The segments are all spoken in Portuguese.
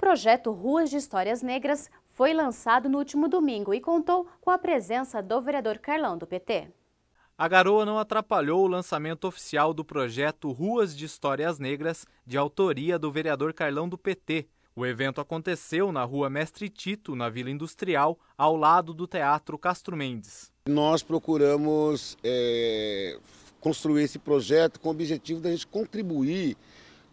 projeto Ruas de Histórias Negras foi lançado no último domingo e contou com a presença do vereador Carlão, do PT. A garoa não atrapalhou o lançamento oficial do projeto Ruas de Histórias Negras, de autoria do vereador Carlão do PT. O evento aconteceu na rua Mestre Tito, na Vila Industrial, ao lado do Teatro Castro Mendes. Nós procuramos é, construir esse projeto com o objetivo da gente contribuir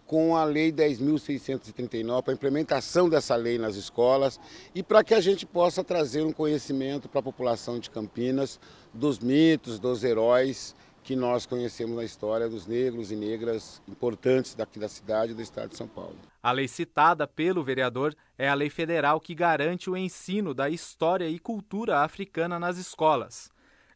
com a Lei 10.639, para a implementação dessa lei nas escolas e para que a gente possa trazer um conhecimento para a população de Campinas dos mitos, dos heróis que nós conhecemos na história dos negros e negras importantes daqui da cidade e do estado de São Paulo. A lei citada pelo vereador é a lei federal que garante o ensino da história e cultura africana nas escolas.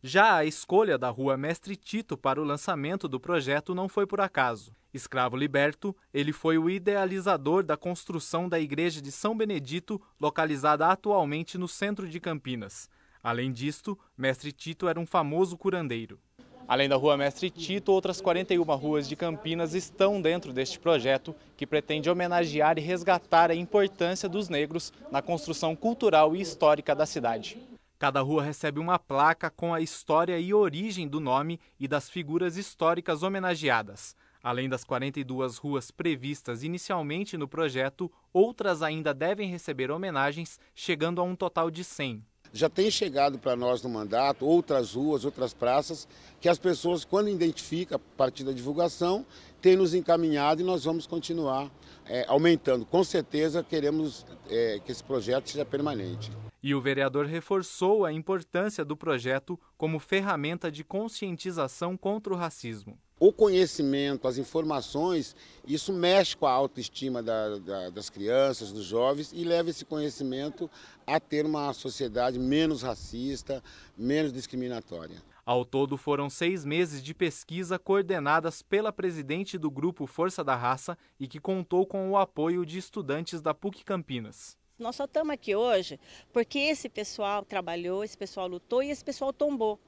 Já a escolha da Rua Mestre Tito para o lançamento do projeto não foi por acaso. Escravo liberto, ele foi o idealizador da construção da Igreja de São Benedito, localizada atualmente no centro de Campinas. Além disto, Mestre Tito era um famoso curandeiro. Além da Rua Mestre Tito, outras 41 ruas de Campinas estão dentro deste projeto que pretende homenagear e resgatar a importância dos negros na construção cultural e histórica da cidade. Cada rua recebe uma placa com a história e origem do nome e das figuras históricas homenageadas. Além das 42 ruas previstas inicialmente no projeto, outras ainda devem receber homenagens, chegando a um total de 100. Já tem chegado para nós no mandato outras ruas, outras praças, que as pessoas, quando identificam a partir da divulgação, têm nos encaminhado e nós vamos continuar é, aumentando. Com certeza queremos é, que esse projeto seja permanente. E o vereador reforçou a importância do projeto como ferramenta de conscientização contra o racismo. O conhecimento, as informações, isso mexe com a autoestima da, da, das crianças, dos jovens e leva esse conhecimento a ter uma sociedade menos racista, menos discriminatória. Ao todo, foram seis meses de pesquisa coordenadas pela presidente do grupo Força da Raça e que contou com o apoio de estudantes da PUC Campinas. Nós só estamos aqui hoje porque esse pessoal trabalhou, esse pessoal lutou e esse pessoal tombou.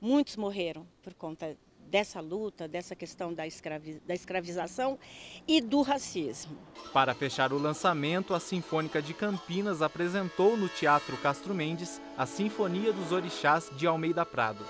Muitos morreram por conta dessa luta, dessa questão da, escravi da escravização e do racismo. Para fechar o lançamento, a Sinfônica de Campinas apresentou no Teatro Castro Mendes a Sinfonia dos Orixás de Almeida Prado.